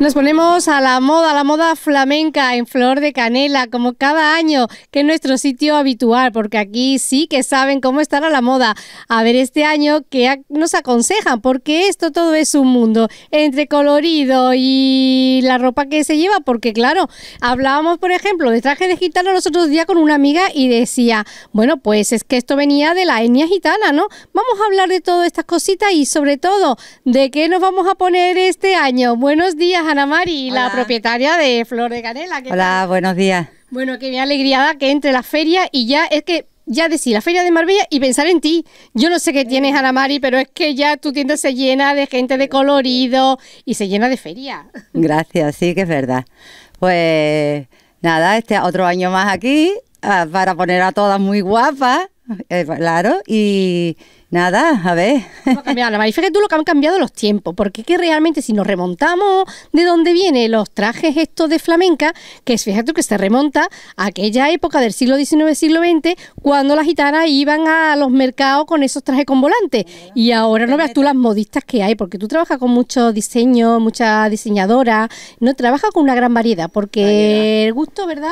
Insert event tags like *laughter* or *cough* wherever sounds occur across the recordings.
Nos ponemos a la moda, la moda flamenca en flor de canela, como cada año, que es nuestro sitio habitual, porque aquí sí que saben cómo estar a la moda. A ver este año qué nos aconsejan, porque esto todo es un mundo, entre colorido y la ropa que se lleva, porque claro, hablábamos, por ejemplo, de traje de gitano los otros días con una amiga y decía, bueno, pues es que esto venía de la etnia gitana, ¿no? Vamos a hablar de todas estas cositas y sobre todo, ¿de qué nos vamos a poner este año? Buenos días Ana Mari, la propietaria de Flor de Canela. Hola, buenos días. Bueno, qué alegría da que entre la feria y ya es que ya decir la Feria de Marbella y pensar en ti. Yo no sé qué tienes, Ana Mari, pero es que ya tu tienda se llena de gente de colorido y se llena de feria. *laughs* Gracias, sí que es verdad. Pues nada, este otro año más aquí ah, para poner a todas muy guapas, eh, pues, claro, y, Nada, a ver. No cambiado, la Fíjate tú lo que han cambiado los tiempos, porque que realmente si nos remontamos de dónde vienen los trajes estos de flamenca, que es, fíjate que se remonta a aquella época del siglo XIX, siglo XX, cuando las gitanas iban a los mercados con esos trajes con volantes. Y ahora no veas tú las modistas que hay, porque tú trabajas con mucho diseño, mucha diseñadora no trabajas con una gran variedad, porque el gusto, ¿verdad?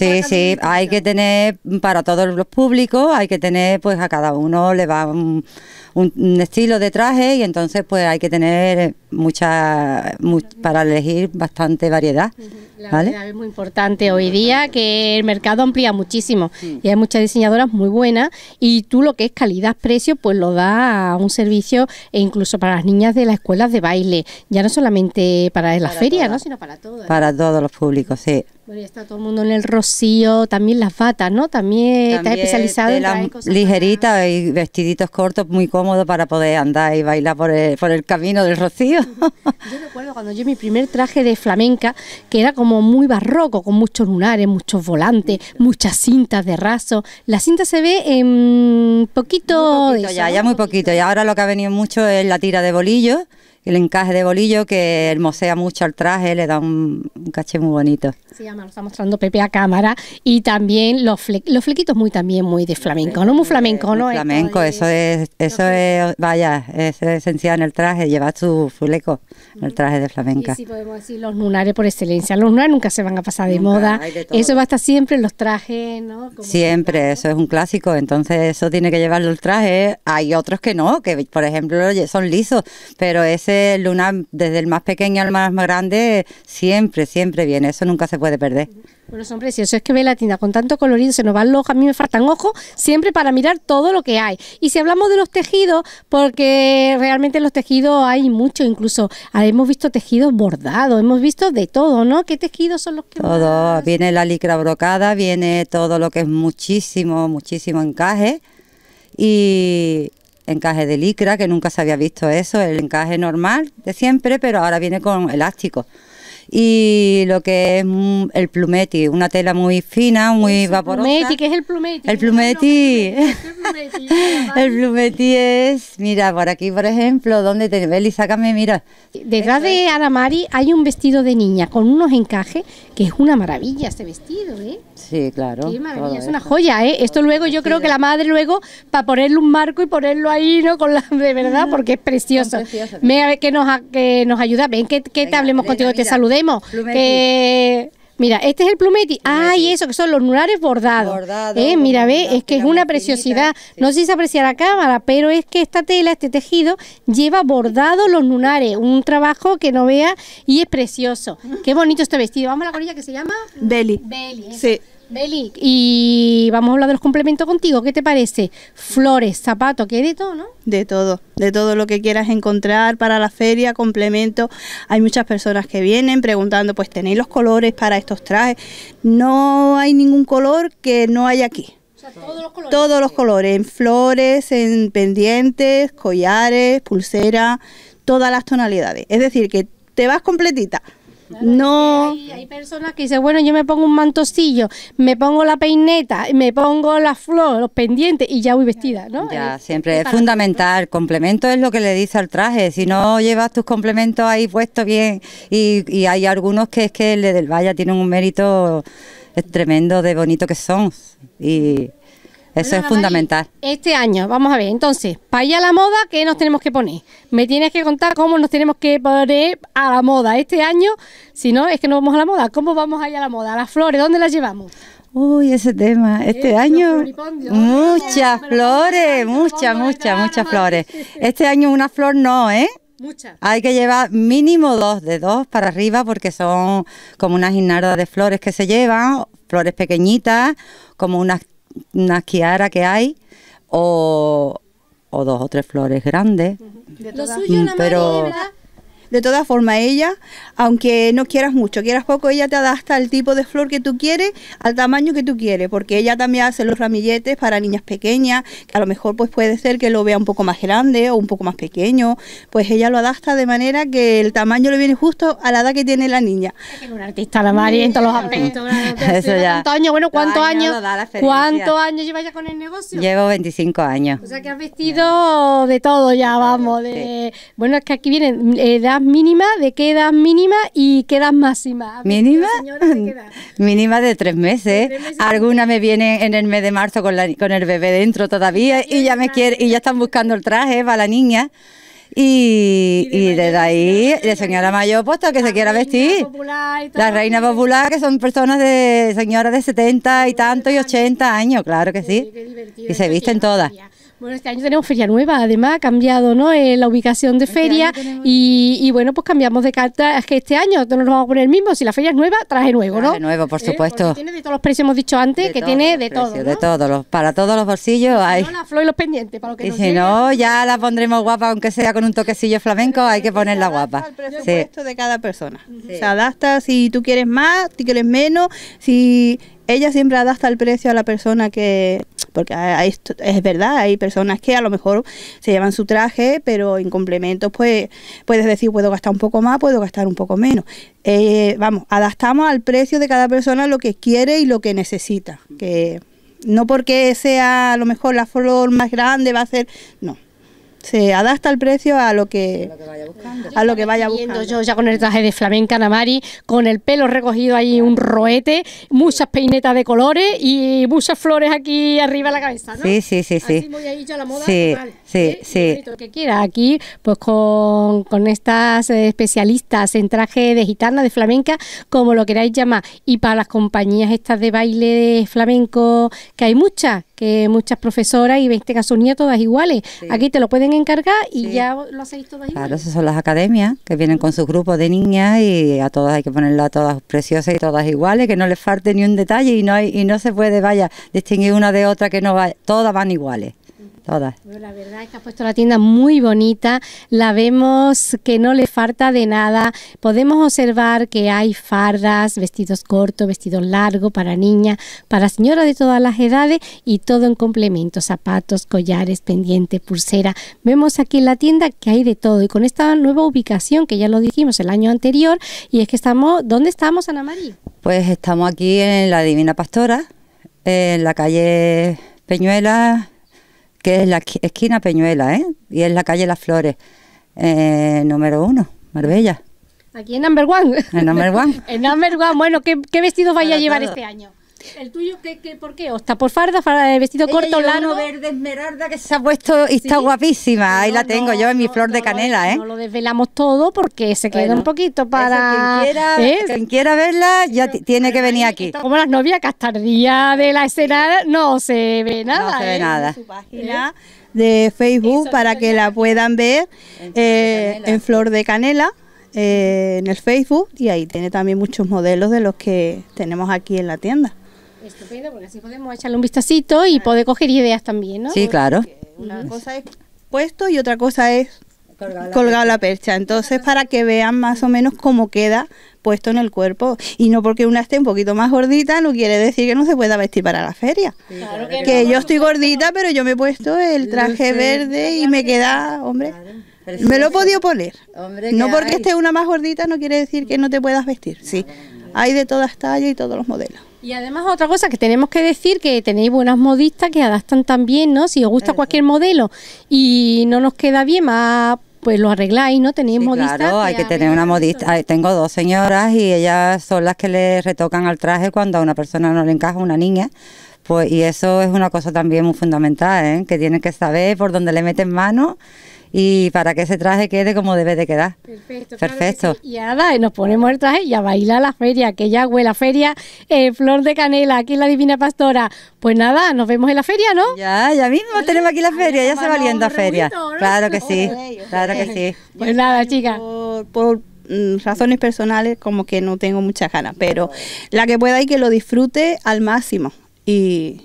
sí, sí, hay que tener para todos los públicos, hay que tener, pues a cada uno le va um, un, estilo de traje y entonces pues hay que tener mucha para elegir bastante variedad. es muy importante hoy día que el mercado amplía muchísimo y hay muchas diseñadoras muy buenas y tú lo que es calidad-precio pues lo da a un servicio e incluso para las niñas de las escuelas de baile, ya no solamente para las ferias, ¿no? sino para todos. Para todos los públicos, sí. Bueno, está todo el mundo en el rocío, también las batas, ¿no? También, está especializado en ligeritas y vestiditos cortos muy cómodos para poder andar y bailar por el, camino del Rocío. Yo recuerdo cuando yo mi primer traje de flamenca, que era como muy barroco, con muchos lunares, muchos volantes, muchas cintas de raso. La cinta se ve en poquito... ya, ya muy poquito. Y ahora lo que ha venido mucho es la tira de bolillos el encaje de bolillo que hermosea mucho al traje, le da un, caché muy bonito. Sí, además lo está mostrando Pepe a cámara y también los, los flequitos muy también muy de flamenco, ¿no? Muy flamenco, ¿no? flamenco, eso es, eso es, vaya, es esencial en el traje, llevar su fleco en el traje de flamenca. Y sí, podemos decir los lunares por excelencia, los lunares nunca se van a pasar de moda, eso va a siempre en los trajes, ¿no? siempre, eso es un clásico, entonces eso tiene que llevarlo el traje, hay otros que no, que por ejemplo son lisos, pero ese Luna, desde el más pequeño al más grande, siempre, siempre viene. Eso nunca se puede perder. Bueno, son preciosos. Es que ve la tienda con tanto colorido, se nos van los ojos. A mí me faltan ojos siempre para mirar todo lo que hay. Y si hablamos de los tejidos, porque realmente los tejidos hay mucho, incluso ah, hemos visto tejidos bordados, hemos visto de todo, ¿no? ¿Qué tejidos son los que.? Todo. Viene la licra brocada, viene todo lo que es muchísimo, muchísimo encaje. Y, encaje de licra, que nunca se había visto eso, el encaje normal de siempre, pero ahora viene con elástico y lo que es mm, el plumeti, una tela muy fina, muy vaporosa. ¿El plumeti? ¿Qué es el plumeti? El plumeti. *laughs* el *laughs* plumeti es, mira, por aquí, por ejemplo, donde te y sácame, mira. Detrás de Mari hay un vestido de niña con unos encajes que es una maravilla este vestido, ¿eh? Sí, claro. Qué maravilla, es una joya, ¿eh? Esto luego yo creo que la madre luego para ponerle un marco y ponerlo ahí, ¿no? Con la, de verdad, *laughs* porque es precioso. mira Me, que nos nos ayuda, ven que, te hablemos contigo, te saludé eh, mira, este es el plumeti. Ay, eso que son los lunares bordados. Eh, mira, ve, es que es una preciosidad. No sé si se aprecia la cámara, pero es que esta tela, este tejido, lleva bordado los lunares. Un trabajo que no vea y es precioso. Qué bonito este vestido. Vamos a la colilla que se llama. Belly Beli. Sí. Beli, y vamos a hablar de los complementos contigo. ¿Qué te parece? Flores, zapatos, ¿qué de todo, ¿no? De todo, de todo lo que quieras encontrar para la feria, complemento Hay muchas personas que vienen preguntando, pues tenéis los colores para estos trajes. No hay ningún color que no hay aquí. todos los colores. Todos los colores, en flores, en pendientes, collares, pulsera, todas las tonalidades. Es decir, que te vas completita no. Hay, personas que dicen, bueno, yo me pongo un mantocillo, me pongo la peineta, me pongo la flor, los pendientes y ya voy vestida, ¿no? Ya, siempre es fundamental. Complemento es lo que le dice al traje. Si no llevas tus complementos ahí puestos bien, y, hay algunos que es que el del Valle tienen un mérito eh, tremendo de bonito que son. Y eso es fundamental. Este año, vamos a ver, entonces, para ir a la moda, ¿qué nos tenemos que poner? Me tienes que contar cómo nos tenemos que poner a la moda este año, si no, es que no vamos a la moda. ¿Cómo vamos a a la moda? las flores? ¿Dónde las llevamos? Uy, ese tema. Este año muchas flores, muchas, muchas, muchas flores. Este año una flor no, ¿eh? Muchas. Hay que llevar mínimo dos, de dos para arriba, porque son como unas guirnaldas de flores que se llevan, flores pequeñitas, como unas una que hay o, o dos o tres flores grandes. pero, de todas formas, ella, aunque no quieras mucho, quieras poco, ella te adapta al tipo de flor que tú quieres, al tamaño que tú quieres, porque ella también hace los ramilletes para niñas pequeñas, que a lo mejor pues puede ser que lo vea un poco más grande o un poco más pequeño, pues ella lo adapta de manera que el tamaño le viene justo a la edad que tiene la niña. Es un artista la Mari en todos los aspectos. ¿Cuántos años? Bueno, ¿cuántos años? ¿Cuántos años llevas ya con el negocio? Llevo 25 años. O sea que has vestido de todo ya, vamos. De, bueno, es que aquí vienen edad eh, mínima, de quedas mínima y quedas edad máxima. ¿Mínima? ¿de *laughs* Mínima de tres meses. Algunas me vienen en el mes de marzo con, la, con el bebé dentro todavía y, ya me quiere, y ya están buscando el traje para la niña. Y, y, desde ahí, de señora mayor, puesto que se quiera vestir. la reina popular, que son personas de señoras de 70 y tanto y 80 años, claro que sí. Y se visten todas. Bueno, este año tenemos feria nueva, además ha cambiado ¿no? Eh, la ubicación de este feria y, bueno, pues cambiamos de carta. Es que este año no nos vamos a poner el mismo, si la feria es nueva, traje nuevo, ¿no? Traje nuevo, por eh, supuesto. tiene de todos los precios, hemos dicho antes, que tiene de todo. De todos, para todos los bolsillos hay. No, la flor y los pendientes, para lo que si no, ya la pondremos guapa, aunque sea con un toquecillo flamenco, hay que ponerla guapa. El presupuesto de cada persona. Se adapta si tú quieres más, si quieres menos, si ella siempre adapta el precio a la persona que porque es verdad, hay personas que a lo mejor se llevan su traje, pero en complementos pues puedes decir puedo gastar un poco más, puedo gastar un poco menos. Eh, vamos, adaptamos al precio de cada persona lo que quiere y lo que necesita, que no porque sea a lo mejor la flor más grande va a ser, no se adapta el precio a lo que, A lo que vaya buscando. Yo ya con el traje de flamenca Namari, con el pelo recogido ahí un roete, muchas peinetas de colores y muchas flores aquí arriba de la cabeza, Sí, sí, sí, sí, sí. Lo que quiera. Aquí, pues con, estas especialistas en traje de gitana, de flamenca, como lo queráis llamar. Y para las compañías estas de baile de flamenco, que hay muchas, que muchas profesoras y 20 este niña todas iguales. Aquí te lo pueden encargar y ya lo hacéis todas iguales. Claro, esas son las academias que vienen con sus grupos de niñas y a todas hay que ponerlas todas preciosas y todas iguales, que no les falte ni un detalle y no hay, y no se puede, vaya, distinguir una de otra que no va, todas van iguales todas. la verdad es que ha puesto la tienda muy bonita, la vemos que no le falta de nada, podemos observar que hay fardas, vestidos cortos, vestidos largos para niñas, para señoras de todas las edades y todo en complemento, zapatos, collares, pendientes, pulsera. Vemos aquí en la tienda que hay de todo y con esta nueva ubicación que ya lo dijimos el año anterior y es que estamos, ¿dónde estamos Ana María? Pues estamos aquí en la Divina Pastora, en la calle Peñuela que es la esquina Peñuela, ¿eh? Y es la calle Las Flores, eh, número uno, Marbella. Aquí en Number One. En Number One. *laughs* en Number One. Bueno, ¿qué, qué vestido vais a llevar este año? ¿El tuyo qué, qué, por qué? está por farda, farda de vestido corto, lano verde esmeralda que se ha puesto y está guapísima. Ahí la tengo yo en mi flor de canela, ¿eh? No lo desvelamos todo porque se queda un poquito para... ¿eh? Quien quiera, verla ya tiene que venir aquí. Como las novias que hasta de la escena no se ve nada. No se ve ¿eh? nada. En su página ¿Eh? de Facebook para que la puedan ver en Flor de Canela. en el Facebook y ahí tiene también muchos modelos de los que tenemos aquí en la tienda. Estupendo, porque así podemos echarle un vistacito y poder coger ideas también, ¿no? Sí, claro. Una cosa es puesto y otra cosa es colgado la, percha. Entonces, para que vean más o menos cómo queda puesto en el cuerpo. Y no porque una esté un poquito más gordita, no quiere decir que no se pueda vestir para la feria. que, yo estoy gordita, pero yo me he puesto el traje verde y me queda, hombre. me lo he podido poner. no porque esté una más gordita no quiere decir que no te puedas vestir. Sí, hay de todas tallas y todos los modelos. Y además otra cosa que tenemos que decir que tenéis buenas modistas que adaptan también, ¿no? Si os gusta cualquier modelo y no nos queda bien más pues lo arregláis, ¿no? Tenéis modistas. Claro, hay que tener una modista. tengo dos señoras y ellas son las que le retocan al traje cuando a una persona no le encaja, una niña. Pues, y eso es una cosa también muy fundamental, ¿eh? que tienen que saber por dónde le meten mano y para que ese traje quede como debe de quedar. Perfecto. Perfecto. Y nos ponemos el traje y a baila la feria, que ya huele la feria eh, Flor de Canela, aquí en la Divina Pastora. Pues nada, nos vemos en la feria, ¿no? Ya, ya mismo tenemos aquí la feria, ya se va liendo a feria. Claro que sí, claro que sí. *laughs* Pues nada, chicas. Por, mm, razones personales como que no tengo muchas ganas, pero la que pueda y que lo disfrute al máximo y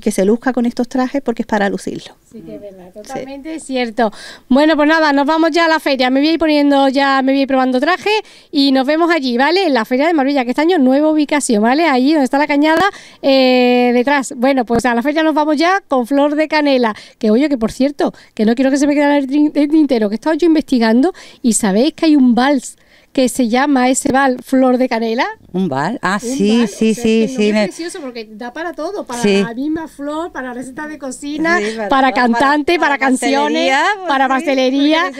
que se luzca con estos trajes porque es para lucirlo. Sí, mm. que es verdad, totalmente cierto. Bueno, pues nada, nos vamos ya a la feria. Me voy a ir poniendo ya, me voy a ir probando traje y nos vemos allí, ¿vale? En la feria de Marbella, que este año nueva ubicación, ¿vale? Allí donde está la cañada, eh, detrás. Bueno, pues a la feria nos vamos ya con Flor de Canela. Que oye, que por cierto, que no quiero que se me quede el tintero, que estaba yo investigando y sabéis que hay un vals que se llama ese val Flor de Canela. Un bal, ah, sí, sí, sí, es sí. precioso porque da para todo, para la misma flor, para recetas de cocina, para, para cantante, para, canciones, pues para pastelería.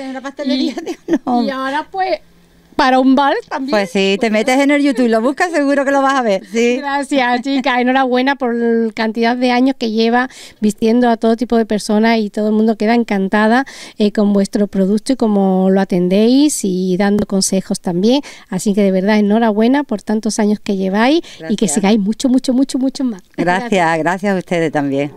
y, ahora pues para un bar también. Pues sí, te metes en el YouTube, lo buscas, seguro que lo vas a ver. Gracias, chica. Enhorabuena por la cantidad de años que lleva vistiendo a todo tipo de personas y todo el mundo queda encantada eh, con vuestro producto y cómo lo atendéis y dando consejos también. Así que de verdad, enhorabuena por tantos años que lleváis y que sigáis mucho, mucho, mucho, mucho más. gracias, *laughs* gracias a ustedes también.